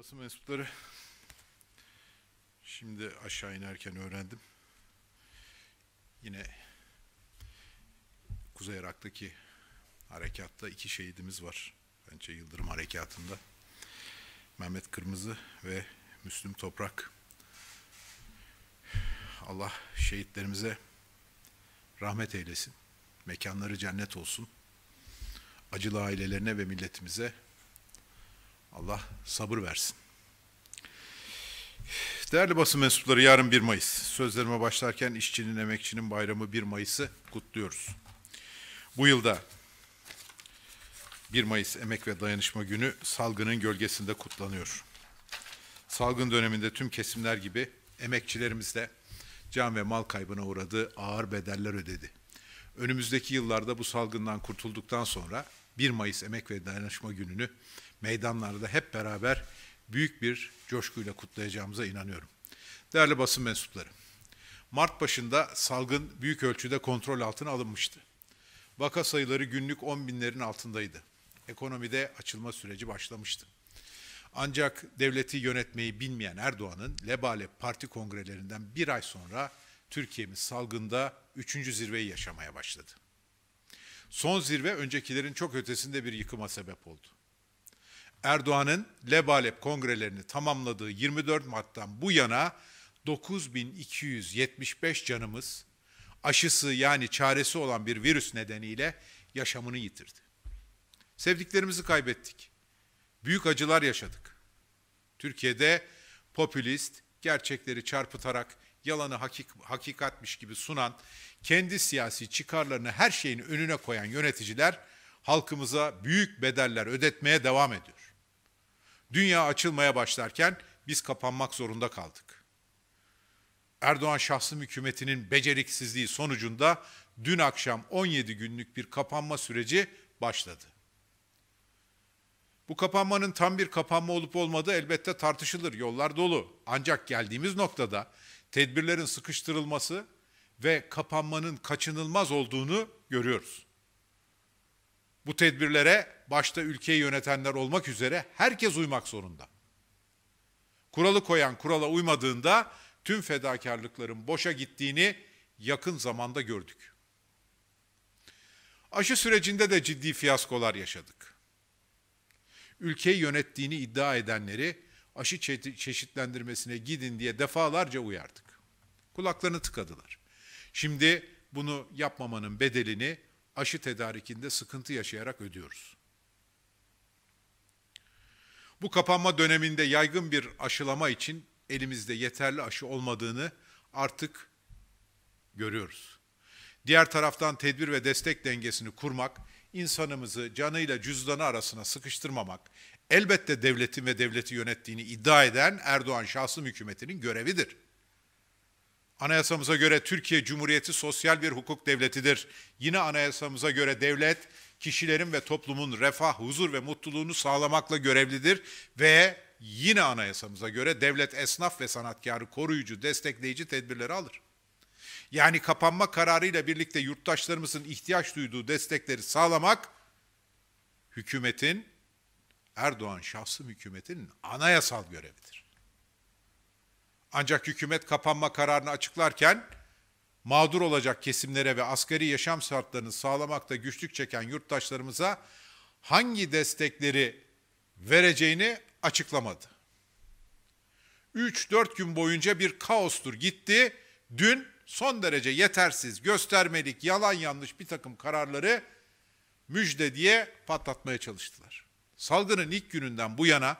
basın mensupları şimdi aşağı inerken öğrendim. Yine Kuzey Irak'taki harekatta iki şehidimiz var. Bence Yıldırım Harekatı'nda. Mehmet Kırmızı ve Müslüm Toprak. Allah şehitlerimize rahmet eylesin. Mekanları cennet olsun. Acılı ailelerine ve milletimize Allah sabır versin. Değerli basın mensupları yarın 1 Mayıs. Sözlerime başlarken işçinin, emekçinin bayramı 1 Mayıs'ı kutluyoruz. Bu yılda 1 Mayıs Emek ve Dayanışma Günü salgının gölgesinde kutlanıyor. Salgın döneminde tüm kesimler gibi emekçilerimiz de can ve mal kaybına uğradığı ağır bedeller ödedi. Önümüzdeki yıllarda bu salgından kurtulduktan sonra 1 Mayıs Emek ve Dayanışma Günü'nü meydanlarda hep beraber büyük bir coşkuyla kutlayacağımıza inanıyorum. Değerli basın mensupları, Mart başında salgın büyük ölçüde kontrol altına alınmıştı. Vaka sayıları günlük 10 binlerin altındaydı. Ekonomide açılma süreci başlamıştı. Ancak devleti yönetmeyi bilmeyen Erdoğan'ın lebale parti kongrelerinden bir ay sonra Türkiye'miz salgında üçüncü zirveyi yaşamaya başladı. Son zirve öncekilerin çok ötesinde bir yıkıma sebep oldu. Erdoğan'ın lebalep kongrelerini tamamladığı 24 Mart'tan bu yana 9275 canımız aşısı yani çaresi olan bir virüs nedeniyle yaşamını yitirdi. Sevdiklerimizi kaybettik. Büyük acılar yaşadık. Türkiye'de popülist, gerçekleri çarpıtarak yalanı hakik, hakikatmiş gibi sunan, kendi siyasi çıkarlarını her şeyin önüne koyan yöneticiler halkımıza büyük bedeller ödetmeye devam ediyor. Dünya açılmaya başlarken biz kapanmak zorunda kaldık. Erdoğan şahsi hükümetinin beceriksizliği sonucunda dün akşam 17 günlük bir kapanma süreci başladı. Bu kapanmanın tam bir kapanma olup olmadığı elbette tartışılır, yollar dolu. Ancak geldiğimiz noktada tedbirlerin sıkıştırılması ve kapanmanın kaçınılmaz olduğunu görüyoruz. Bu tedbirlere başta ülkeyi yönetenler olmak üzere herkes uymak zorunda. Kuralı koyan kurala uymadığında tüm fedakarlıkların boşa gittiğini yakın zamanda gördük. Aşı sürecinde de ciddi fiyaskolar yaşadık. Ülkeyi yönettiğini iddia edenleri aşı çeşitlendirmesine gidin diye defalarca uyardık. Kulaklarını tıkadılar. Şimdi bunu yapmamanın bedelini aşı tedarikinde sıkıntı yaşayarak ödüyoruz. Bu kapanma döneminde yaygın bir aşılama için elimizde yeterli aşı olmadığını artık görüyoruz. Diğer taraftan tedbir ve destek dengesini kurmak, insanımızı canıyla cüzdanı arasına sıkıştırmamak, elbette devletin ve devleti yönettiğini iddia eden Erdoğan şahsım hükümetinin görevidir. Anayasamıza göre Türkiye Cumhuriyeti sosyal bir hukuk devletidir. Yine anayasamıza göre devlet kişilerin ve toplumun refah, huzur ve mutluluğunu sağlamakla görevlidir ve yine anayasamıza göre devlet esnaf ve sanatkarı koruyucu, destekleyici tedbirleri alır. Yani kapanma kararıyla birlikte yurttaşlarımızın ihtiyaç duyduğu destekleri sağlamak hükümetin Erdoğan şahsım hükümetinin anayasal görevidir. Ancak hükümet kapanma kararını açıklarken mağdur olacak kesimlere ve asgari yaşam şartlarını sağlamakta güçlük çeken yurttaşlarımıza hangi destekleri vereceğini açıklamadı. 3-4 gün boyunca bir kaostur gitti. Dün son derece yetersiz, göstermelik, yalan yanlış bir takım kararları müjde diye patlatmaya çalıştılar. Salgının ilk gününden bu yana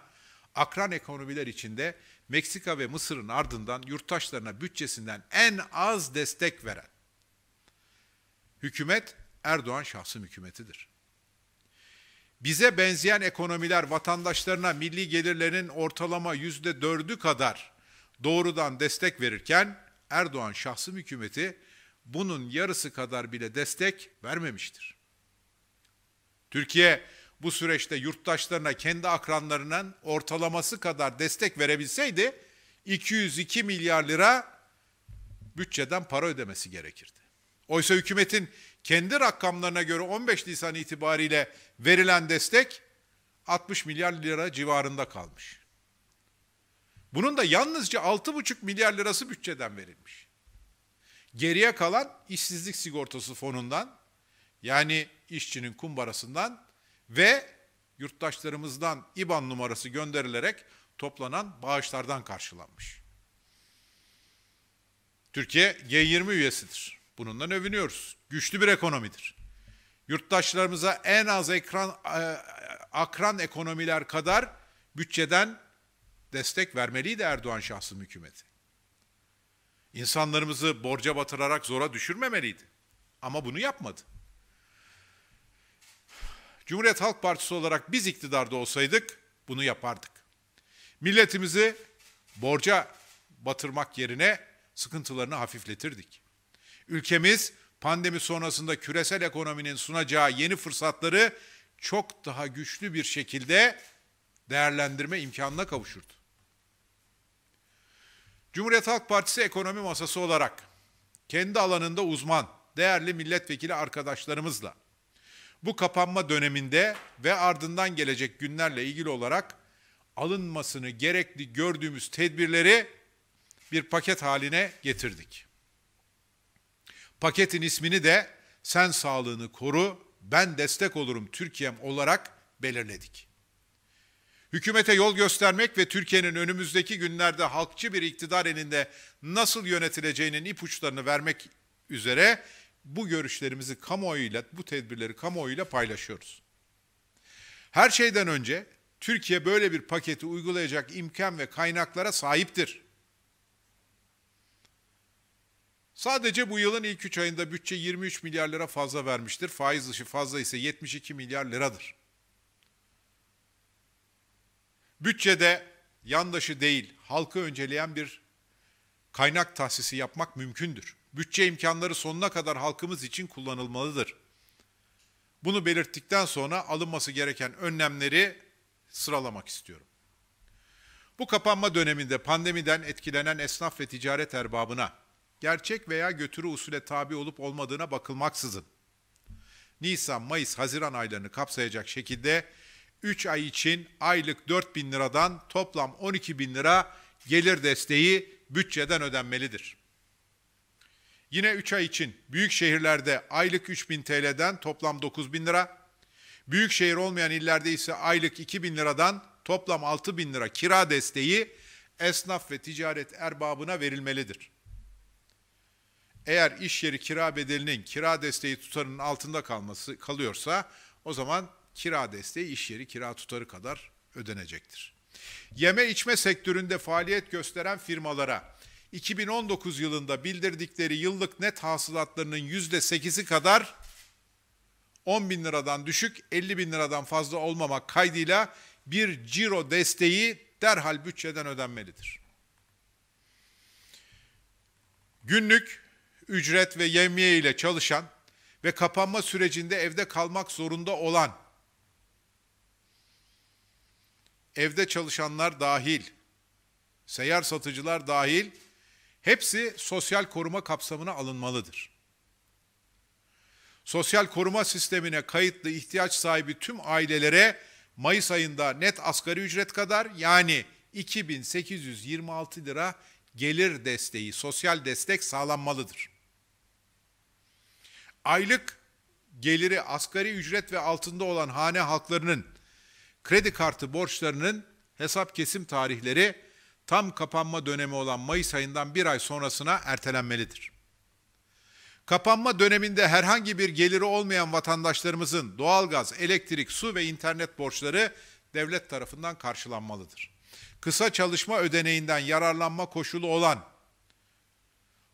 akran ekonomiler içinde Meksika ve Mısır'ın ardından yurttaşlarına bütçesinden en az destek veren hükümet Erdoğan şahsım hükümetidir. Bize benzeyen ekonomiler vatandaşlarına milli gelirlerin ortalama yüzde dördü kadar doğrudan destek verirken Erdoğan şahsım hükümeti bunun yarısı kadar bile destek vermemiştir. Türkiye bu süreçte yurttaşlarına, kendi akranlarının ortalaması kadar destek verebilseydi 202 milyar lira bütçeden para ödemesi gerekirdi. Oysa hükümetin kendi rakamlarına göre 15 Nisan itibariyle verilen destek 60 milyar lira civarında kalmış. Bunun da yalnızca 6,5 milyar lirası bütçeden verilmiş. Geriye kalan işsizlik sigortası fonundan yani işçinin kumbarasından ve yurttaşlarımızdan IBAN numarası gönderilerek toplanan bağışlardan karşılanmış. Türkiye G20 üyesidir. Bununla övünüyoruz. Güçlü bir ekonomidir. Yurttaşlarımıza en az ekran, e, akran ekonomiler kadar bütçeden destek vermeliydi Erdoğan şahsı hükümeti. İnsanlarımızı borca batırarak zora düşürmemeliydi. Ama bunu yapmadı. Cumhuriyet Halk Partisi olarak biz iktidarda olsaydık bunu yapardık. Milletimizi borca batırmak yerine sıkıntılarını hafifletirdik. Ülkemiz pandemi sonrasında küresel ekonominin sunacağı yeni fırsatları çok daha güçlü bir şekilde değerlendirme imkanına kavuşurdu. Cumhuriyet Halk Partisi ekonomi masası olarak kendi alanında uzman, değerli milletvekili arkadaşlarımızla bu kapanma döneminde ve ardından gelecek günlerle ilgili olarak alınmasını gerekli gördüğümüz tedbirleri bir paket haline getirdik. Paketin ismini de sen sağlığını koru, ben destek olurum Türkiye'm olarak belirledik. Hükümete yol göstermek ve Türkiye'nin önümüzdeki günlerde halkçı bir iktidar elinde nasıl yönetileceğinin ipuçlarını vermek üzere bu görüşlerimizi kamuoyuyla, bu tedbirleri kamuoyuyla paylaşıyoruz. Her şeyden önce Türkiye böyle bir paketi uygulayacak imkan ve kaynaklara sahiptir. Sadece bu yılın ilk üç ayında bütçe 23 milyar lira fazla vermiştir. Faiz dışı fazla ise 72 milyar liradır. Bütçede yandaşı değil, halkı önceleyen bir kaynak tahsisi yapmak mümkündür bütçe imkanları sonuna kadar halkımız için kullanılmalıdır. Bunu belirttikten sonra alınması gereken önlemleri sıralamak istiyorum. Bu kapanma döneminde pandemiden etkilenen esnaf ve ticaret erbabına gerçek veya götürü usule tabi olup olmadığına bakılmaksızın Nisan, Mayıs, Haziran aylarını kapsayacak şekilde 3 ay için aylık 4 bin liradan toplam 12 bin lira gelir desteği bütçeden ödenmelidir.'' Yine 3 ay için büyük şehirlerde aylık 3000 TL'den toplam 9000 lira, büyük şehir olmayan illerde ise aylık 2000 liradan toplam 6000 lira kira desteği esnaf ve ticaret erbabına verilmelidir. Eğer iş yeri kira bedelinin kira desteği tutarının altında kalması kalıyorsa o zaman kira desteği iş yeri kira tutarı kadar ödenecektir. Yeme içme sektöründe faaliyet gösteren firmalara 2019 yılında bildirdikleri yıllık net hasılatlarının %8'i kadar 10 bin liradan düşük 50 bin liradan fazla olmamak kaydıyla bir ciro desteği derhal bütçeden ödenmelidir. Günlük ücret ve yemye ile çalışan ve kapanma sürecinde evde kalmak zorunda olan evde çalışanlar dahil, seyyar satıcılar dahil Hepsi sosyal koruma kapsamına alınmalıdır. Sosyal koruma sistemine kayıtlı ihtiyaç sahibi tüm ailelere Mayıs ayında net asgari ücret kadar yani 2826 lira gelir desteği, sosyal destek sağlanmalıdır. Aylık geliri asgari ücret ve altında olan hane halklarının kredi kartı borçlarının hesap kesim tarihleri tam kapanma dönemi olan Mayıs ayından bir ay sonrasına ertelenmelidir. Kapanma döneminde herhangi bir geliri olmayan vatandaşlarımızın doğalgaz, elektrik, su ve internet borçları devlet tarafından karşılanmalıdır. Kısa çalışma ödeneğinden yararlanma koşulu olan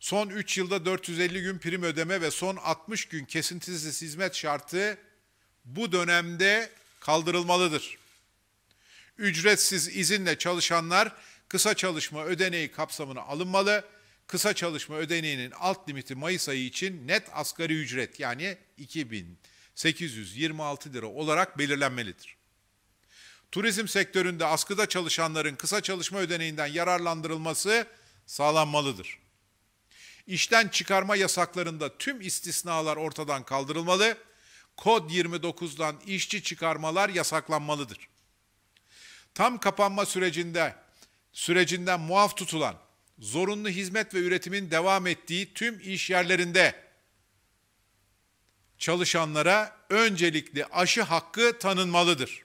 son 3 yılda 450 gün prim ödeme ve son 60 gün kesintisiz hizmet şartı bu dönemde kaldırılmalıdır. Ücretsiz izinle çalışanlar kısa çalışma ödeneği kapsamına alınmalı. Kısa çalışma ödeneğinin alt limiti Mayıs ayı için net asgari ücret yani 2826 lira olarak belirlenmelidir. Turizm sektöründe askıda çalışanların kısa çalışma ödeneğinden yararlandırılması sağlanmalıdır. İşten çıkarma yasaklarında tüm istisnalar ortadan kaldırılmalı. Kod 29'dan işçi çıkarmalar yasaklanmalıdır. Tam kapanma sürecinde sürecinden muaf tutulan, zorunlu hizmet ve üretimin devam ettiği tüm iş yerlerinde çalışanlara öncelikli aşı hakkı tanınmalıdır.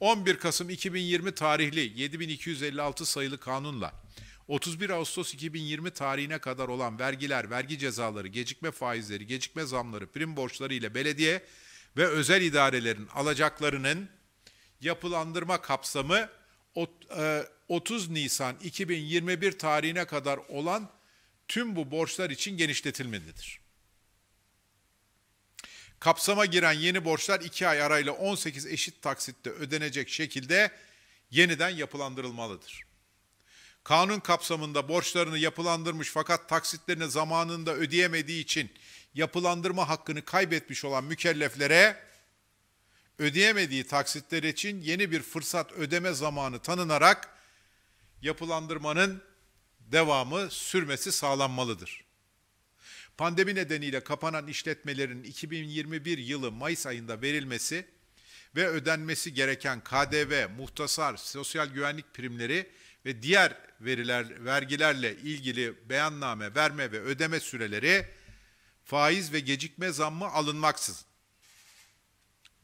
11 Kasım 2020 tarihli 7256 sayılı kanunla 31 Ağustos 2020 tarihine kadar olan vergiler, vergi cezaları, gecikme faizleri, gecikme zamları, prim borçları ile belediye ve özel idarelerin alacaklarının yapılandırma kapsamı 30 e, Nisan 2021 tarihine kadar olan tüm bu borçlar için genişletilmelidir. Kapsama giren yeni borçlar 2 ay arayla 18 eşit taksitte ödenecek şekilde yeniden yapılandırılmalıdır. Kanun kapsamında borçlarını yapılandırmış fakat taksitlerini zamanında ödeyemediği için yapılandırma hakkını kaybetmiş olan mükelleflere ödeyemediği taksitler için yeni bir fırsat ödeme zamanı tanınarak yapılandırmanın devamı sürmesi sağlanmalıdır. Pandemi nedeniyle kapanan işletmelerin 2021 yılı Mayıs ayında verilmesi ve ödenmesi gereken KDV, muhtasar, sosyal güvenlik primleri ve diğer veriler vergilerle ilgili beyanname verme ve ödeme süreleri faiz ve gecikme zammı alınmaksızın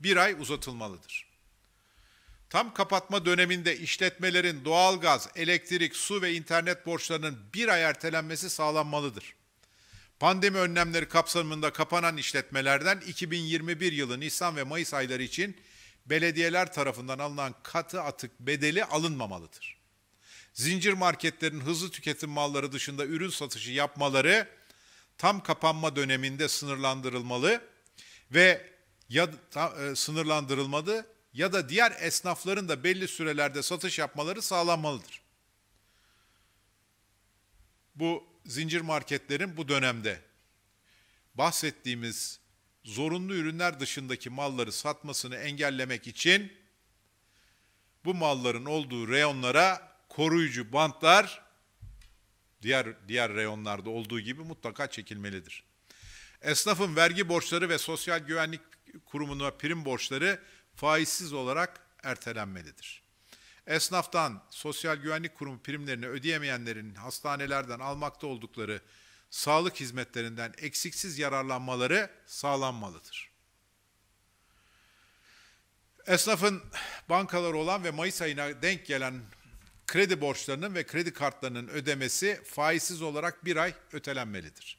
bir ay uzatılmalıdır. Tam kapatma döneminde işletmelerin doğalgaz, elektrik, su ve internet borçlarının bir ay ertelenmesi sağlanmalıdır. Pandemi önlemleri kapsamında kapanan işletmelerden 2021 yılı Nisan ve Mayıs ayları için belediyeler tarafından alınan katı atık bedeli alınmamalıdır. Zincir marketlerin hızlı tüketim malları dışında ürün satışı yapmaları tam kapanma döneminde sınırlandırılmalı ve ya ta, e, sınırlandırılmalı ya da diğer esnafların da belli sürelerde satış yapmaları sağlanmalıdır. Bu zincir marketlerin bu dönemde bahsettiğimiz zorunlu ürünler dışındaki malları satmasını engellemek için bu malların olduğu reyonlara koruyucu bantlar diğer diğer reyonlarda olduğu gibi mutlaka çekilmelidir. Esnafın vergi borçları ve sosyal güvenlik kurumuna prim borçları faizsiz olarak ertelenmelidir. Esnaftan Sosyal Güvenlik Kurumu primlerini ödeyemeyenlerin hastanelerden almakta oldukları sağlık hizmetlerinden eksiksiz yararlanmaları sağlanmalıdır. Esnafın bankaları olan ve Mayıs ayına denk gelen kredi borçlarının ve kredi kartlarının ödemesi faizsiz olarak bir ay ötelenmelidir.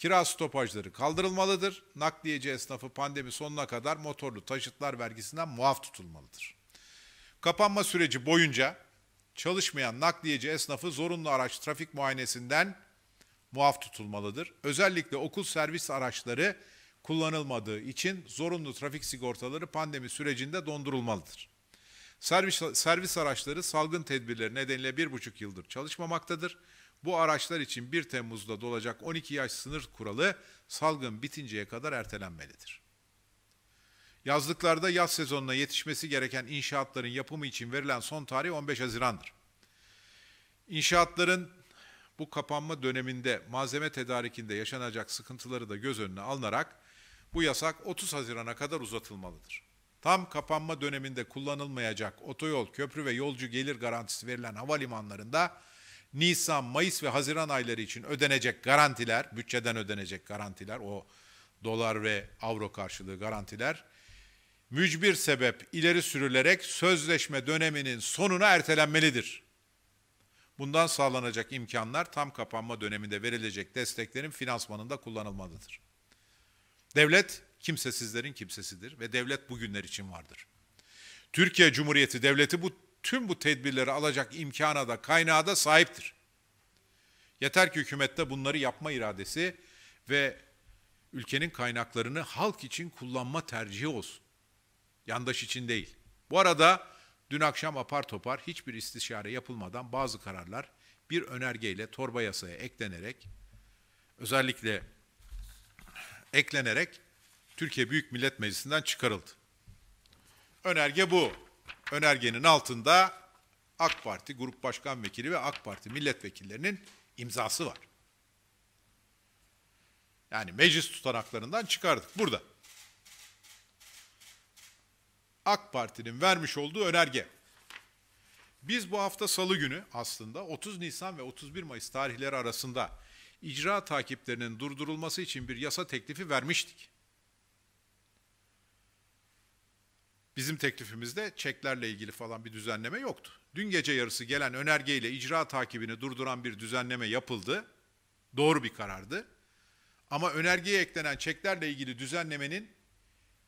Kira stopajları kaldırılmalıdır. Nakliyeci esnafı pandemi sonuna kadar motorlu taşıtlar vergisinden muaf tutulmalıdır. Kapanma süreci boyunca çalışmayan nakliyeci esnafı zorunlu araç trafik muayenesinden muaf tutulmalıdır. Özellikle okul servis araçları kullanılmadığı için zorunlu trafik sigortaları pandemi sürecinde dondurulmalıdır. Servis, servis araçları salgın tedbirleri nedeniyle bir buçuk yıldır çalışmamaktadır. Bu araçlar için 1 Temmuz'da dolacak 12 yaş sınır kuralı salgın bitinceye kadar ertelenmelidir. Yazlıklarda yaz sezonuna yetişmesi gereken inşaatların yapımı için verilen son tarih 15 Haziran'dır. İnşaatların bu kapanma döneminde malzeme tedarikinde yaşanacak sıkıntıları da göz önüne alınarak bu yasak 30 Haziran'a kadar uzatılmalıdır. Tam kapanma döneminde kullanılmayacak otoyol, köprü ve yolcu gelir garantisi verilen havalimanlarında Nisan, Mayıs ve Haziran ayları için ödenecek garantiler, bütçeden ödenecek garantiler, o dolar ve avro karşılığı garantiler, mücbir sebep ileri sürülerek sözleşme döneminin sonuna ertelenmelidir. Bundan sağlanacak imkanlar tam kapanma döneminde verilecek desteklerin finansmanında kullanılmalıdır. Devlet kimsesizlerin kimsesidir ve devlet bugünler için vardır. Türkiye Cumhuriyeti Devleti bu tüm bu tedbirleri alacak imkana da kaynağa da sahiptir. Yeter ki hükümette bunları yapma iradesi ve ülkenin kaynaklarını halk için kullanma tercihi olsun. Yandaş için değil. Bu arada dün akşam apar topar hiçbir istişare yapılmadan bazı kararlar bir önergeyle torba yasaya eklenerek özellikle eklenerek Türkiye Büyük Millet Meclisi'nden çıkarıldı. Önerge bu önergenin altında AK Parti Grup Başkan Vekili ve AK Parti milletvekillerinin imzası var. Yani meclis tutanaklarından çıkardık burada. AK Parti'nin vermiş olduğu önerge. Biz bu hafta salı günü aslında 30 Nisan ve 31 Mayıs tarihleri arasında icra takiplerinin durdurulması için bir yasa teklifi vermiştik. Bizim teklifimizde çeklerle ilgili falan bir düzenleme yoktu. Dün gece yarısı gelen önergeyle icra takibini durduran bir düzenleme yapıldı. Doğru bir karardı. Ama önergeye eklenen çeklerle ilgili düzenlemenin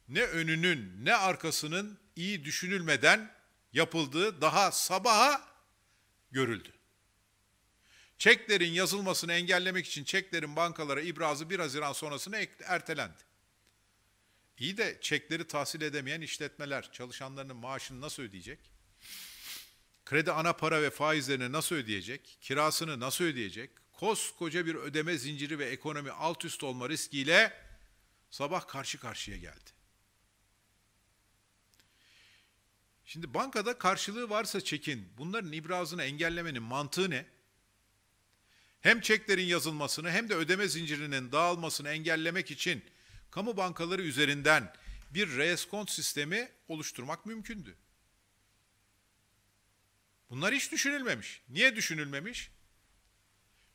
ne önünün ne arkasının iyi düşünülmeden yapıldığı daha sabaha görüldü. Çeklerin yazılmasını engellemek için çeklerin bankalara ibrazı 1 Haziran sonrasına ertelendi. İyi de çekleri tahsil edemeyen işletmeler çalışanlarının maaşını nasıl ödeyecek? Kredi ana para ve faizlerini nasıl ödeyecek? Kirasını nasıl ödeyecek? Koskoca bir ödeme zinciri ve ekonomi alt üst olma riskiyle sabah karşı karşıya geldi. Şimdi bankada karşılığı varsa çekin. Bunların ibrazını engellemenin mantığı ne? Hem çeklerin yazılmasını hem de ödeme zincirinin dağılmasını engellemek için kamu bankaları üzerinden bir reeskont sistemi oluşturmak mümkündü. Bunlar hiç düşünülmemiş. Niye düşünülmemiş?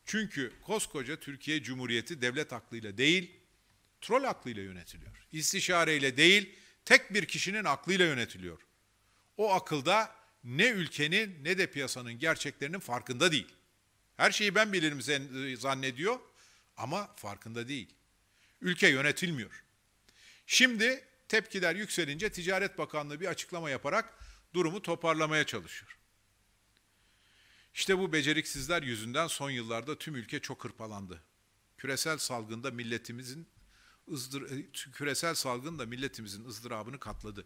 Çünkü koskoca Türkiye Cumhuriyeti devlet aklıyla değil, trol aklıyla yönetiliyor. İstişareyle değil, tek bir kişinin aklıyla yönetiliyor. O akılda ne ülkenin ne de piyasanın gerçeklerinin farkında değil. Her şeyi ben bilirim zannediyor ama farkında değil. Ülke yönetilmiyor. Şimdi tepkiler yükselince Ticaret Bakanlığı bir açıklama yaparak durumu toparlamaya çalışıyor. İşte bu beceriksizler yüzünden son yıllarda tüm ülke çok hırpalandı. Küresel salgında milletimizin ızdır, e, küresel salgında milletimizin ızdırabını katladı.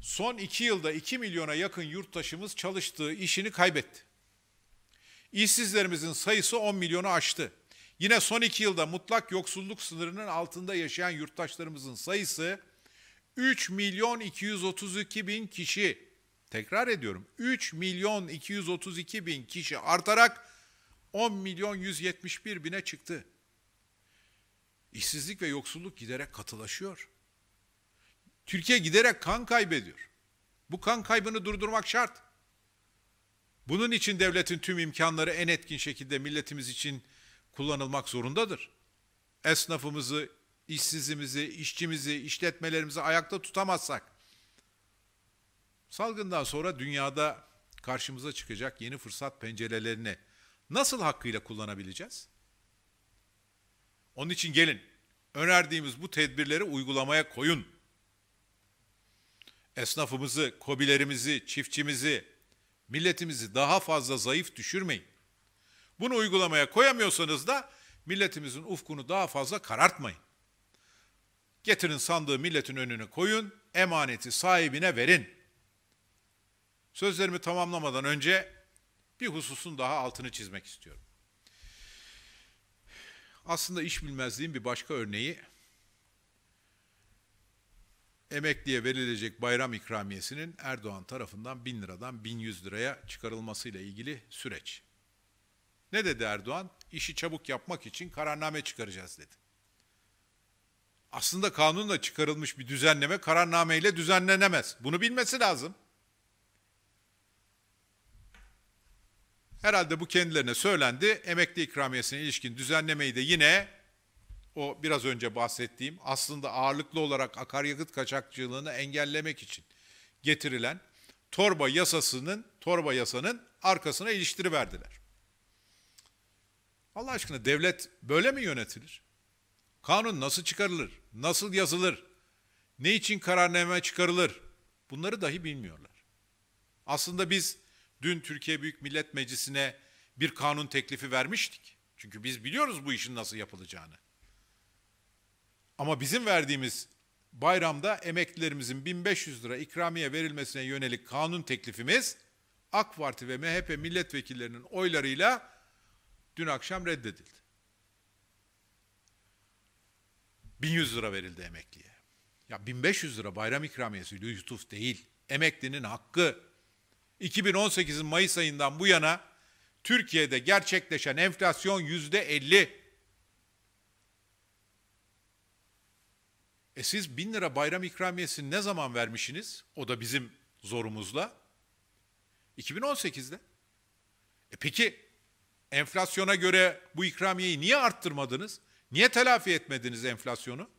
Son iki yılda iki milyona yakın yurttaşımız çalıştığı işini kaybetti. İşsizlerimizin sayısı 10 milyonu aştı. Yine son iki yılda mutlak yoksulluk sınırının altında yaşayan yurttaşlarımızın sayısı 3 milyon 232 bin kişi. Tekrar ediyorum 3 milyon 232 bin kişi artarak 10 milyon 171 bine çıktı. İşsizlik ve yoksulluk giderek katılaşıyor. Türkiye giderek kan kaybediyor. Bu kan kaybını durdurmak şart. Bunun için devletin tüm imkanları en etkin şekilde milletimiz için kullanılmak zorundadır. Esnafımızı, işsizimizi, işçimizi, işletmelerimizi ayakta tutamazsak salgından sonra dünyada karşımıza çıkacak yeni fırsat pencerelerini nasıl hakkıyla kullanabileceğiz? Onun için gelin önerdiğimiz bu tedbirleri uygulamaya koyun. Esnafımızı, kobilerimizi, çiftçimizi, milletimizi daha fazla zayıf düşürmeyin. Bunu uygulamaya koyamıyorsanız da milletimizin ufkunu daha fazla karartmayın. Getirin sandığı milletin önüne koyun, emaneti sahibine verin. Sözlerimi tamamlamadan önce bir hususun daha altını çizmek istiyorum. Aslında iş bilmezliğin bir başka örneği emekliye verilecek bayram ikramiyesinin Erdoğan tarafından 1000 liradan 1100 liraya çıkarılmasıyla ilgili süreç. Ne dedi Erdoğan? İşi çabuk yapmak için kararname çıkaracağız dedi. Aslında kanunla çıkarılmış bir düzenleme kararnameyle düzenlenemez. Bunu bilmesi lazım. Herhalde bu kendilerine söylendi. Emekli ikramiyesine ilişkin düzenlemeyi de yine o biraz önce bahsettiğim aslında ağırlıklı olarak akaryakıt kaçakçılığını engellemek için getirilen torba yasasının torba yasanın arkasına iliştiriverdiler. Allah aşkına devlet böyle mi yönetilir? Kanun nasıl çıkarılır? Nasıl yazılır? Ne için kararname çıkarılır? Bunları dahi bilmiyorlar. Aslında biz dün Türkiye Büyük Millet Meclisi'ne bir kanun teklifi vermiştik. Çünkü biz biliyoruz bu işin nasıl yapılacağını. Ama bizim verdiğimiz bayramda emeklilerimizin 1500 lira ikramiye verilmesine yönelik kanun teklifimiz AK Parti ve MHP milletvekillerinin oylarıyla dün akşam reddedildi. 1100 lira verildi emekliye. Ya 1500 lira bayram ikramiyesi lütuf değil. Emeklinin hakkı. 2018'in Mayıs ayından bu yana Türkiye'de gerçekleşen enflasyon yüzde 50. E siz bin lira bayram ikramiyesini ne zaman vermişsiniz? O da bizim zorumuzla. 2018'de. E peki Enflasyona göre bu ikramiyeyi niye arttırmadınız? Niye telafi etmediniz enflasyonu?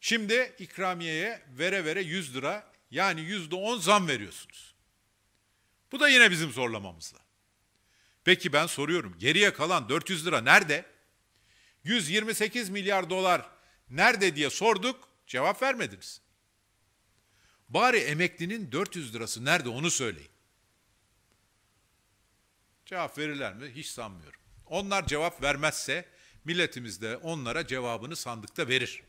Şimdi ikramiyeye vere vere 100 lira yani yüzde 10 zam veriyorsunuz. Bu da yine bizim zorlamamızla. Peki ben soruyorum geriye kalan 400 lira nerede? 128 milyar dolar nerede diye sorduk cevap vermediniz. Bari emeklinin 400 lirası nerede onu söyleyin. Cevap verirler mi? Hiç sanmıyorum. Onlar cevap vermezse milletimiz de onlara cevabını sandıkta verir.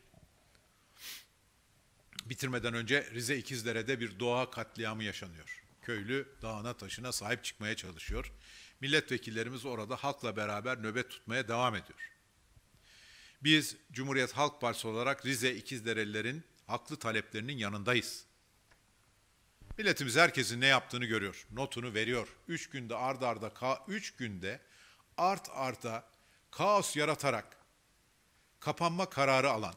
Bitirmeden önce Rize İkizdere'de bir doğa katliamı yaşanıyor. Köylü dağına taşına sahip çıkmaya çalışıyor. Milletvekillerimiz orada halkla beraber nöbet tutmaya devam ediyor. Biz Cumhuriyet Halk Partisi olarak Rize İkizderelilerin haklı taleplerinin yanındayız. Milletimiz herkesin ne yaptığını görüyor, notunu veriyor. Üç günde ard arda, ka üç günde art arda kaos yaratarak kapanma kararı alan,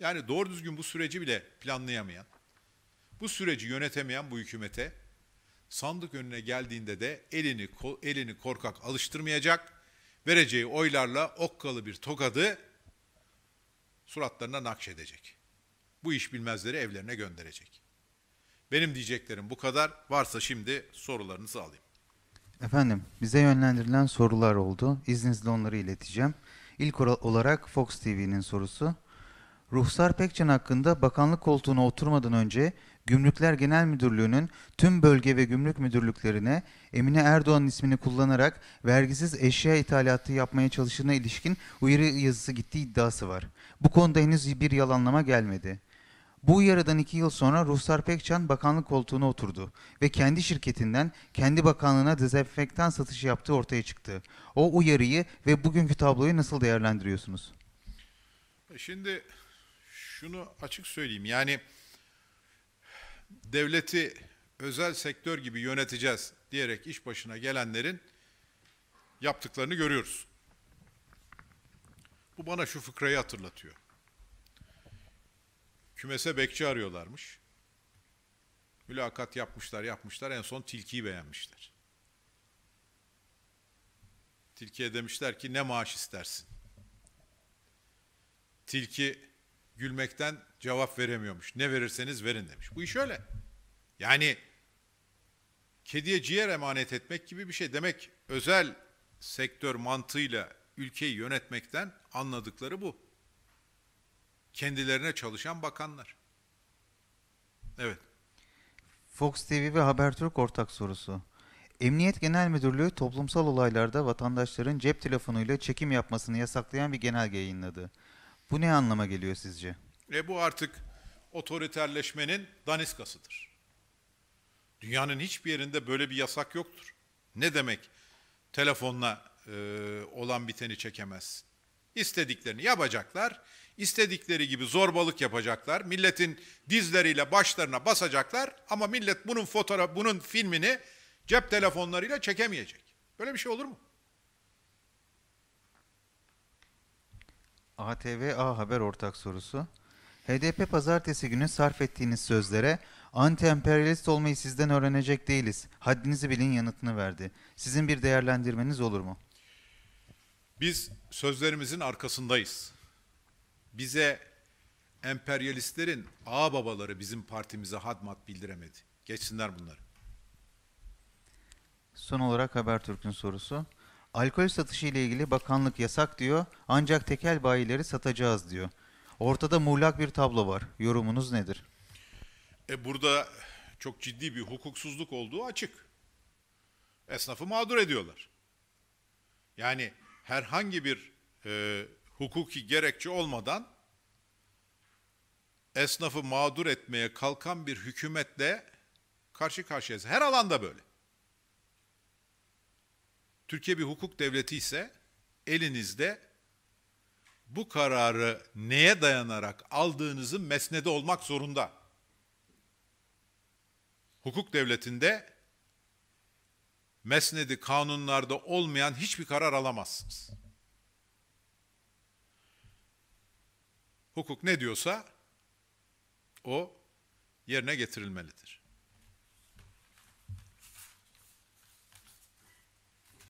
yani doğru düzgün bu süreci bile planlayamayan, bu süreci yönetemeyen bu hükümete sandık önüne geldiğinde de elini elini korkak alıştırmayacak, vereceği oylarla okkalı bir tokadı suratlarına nakşedecek. Bu iş bilmezleri evlerine gönderecek. Benim diyeceklerim bu kadar. Varsa şimdi sorularınızı alayım. Efendim bize yönlendirilen sorular oldu. İzninizle onları ileteceğim. İlk olarak Fox TV'nin sorusu. Ruhsar Pekcan hakkında bakanlık koltuğuna oturmadan önce Gümrükler Genel Müdürlüğü'nün tüm bölge ve gümrük müdürlüklerine Emine Erdoğan'ın ismini kullanarak vergisiz eşya ithalatı yapmaya çalıştığına ilişkin uyarı yazısı gittiği iddiası var. Bu konuda henüz bir yalanlama gelmedi. Bu uyarıdan iki yıl sonra Ruhsar Pekcan bakanlık koltuğuna oturdu ve kendi şirketinden kendi bakanlığına dezenfektan satışı yaptığı ortaya çıktı. O uyarıyı ve bugünkü tabloyu nasıl değerlendiriyorsunuz? E, şimdi şunu açık söyleyeyim yani devleti özel sektör gibi yöneteceğiz diyerek iş başına gelenlerin yaptıklarını görüyoruz. Bu bana şu fıkrayı hatırlatıyor. Kümese bekçi arıyorlarmış. Mülakat yapmışlar yapmışlar en son tilkiyi beğenmişler. Tilkiye demişler ki ne maaş istersin? Tilki gülmekten cevap veremiyormuş. Ne verirseniz verin demiş. Bu iş öyle. Yani kediye ciğer emanet etmek gibi bir şey. Demek özel sektör mantığıyla ülkeyi yönetmekten anladıkları bu. Kendilerine çalışan bakanlar. Evet. Fox TV ve Habertürk ortak sorusu. Emniyet Genel Müdürlüğü toplumsal olaylarda vatandaşların cep telefonuyla çekim yapmasını yasaklayan bir genelge yayınladı. Bu ne anlama geliyor sizce? E bu artık otoriterleşmenin daniskasıdır. Dünyanın hiçbir yerinde böyle bir yasak yoktur. Ne demek telefonla e, olan biteni çekemez. İstediklerini yapacaklar. İstedikleri gibi zorbalık yapacaklar. Milletin dizleriyle başlarına basacaklar ama millet bunun fotoğraf bunun filmini cep telefonlarıyla çekemeyecek. Böyle bir şey olur mu? ATV A Haber ortak sorusu. HDP pazartesi günü sarf ettiğiniz sözlere anti-emperyalist olmayı sizden öğrenecek değiliz. Haddinizi bilin yanıtını verdi. Sizin bir değerlendirmeniz olur mu? Biz sözlerimizin arkasındayız bize emperyalistlerin ağababaları bizim partimize hadmat bildiremedi. Geçsinler bunları. Son olarak Habertürk'ün sorusu. Alkol satışı ile ilgili bakanlık yasak diyor ancak tekel bayileri satacağız diyor. Ortada muğlak bir tablo var. Yorumunuz nedir? E burada çok ciddi bir hukuksuzluk olduğu açık. Esnafı mağdur ediyorlar. Yani herhangi bir e, hukuki gerekçe olmadan esnafı mağdur etmeye kalkan bir hükümetle karşı karşıyayız. Her alanda böyle. Türkiye bir hukuk devleti ise elinizde bu kararı neye dayanarak aldığınızın mesnedi olmak zorunda. Hukuk devletinde mesnedi kanunlarda olmayan hiçbir karar alamazsınız. Hukuk ne diyorsa o yerine getirilmelidir.